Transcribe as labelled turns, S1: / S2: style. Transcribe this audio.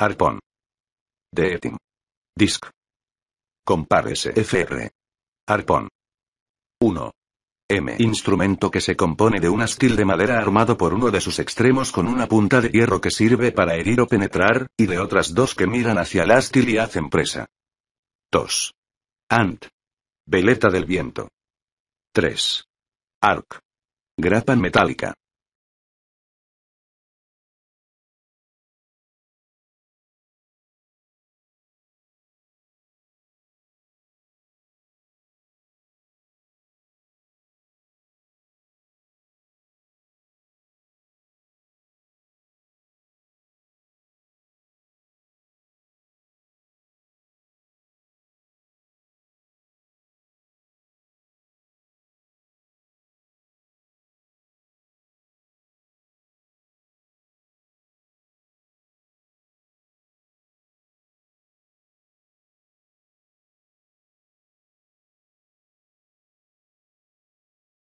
S1: Arpón. De Etim. Disc. Compárese FR. Arpón. 1. M. Instrumento que se compone de un astil de madera armado por uno de sus extremos con una punta de hierro que sirve para herir o penetrar, y de otras dos que miran hacia el astil y hacen presa. 2. Ant.
S2: Veleta del viento. 3. Arc. Grapa metálica.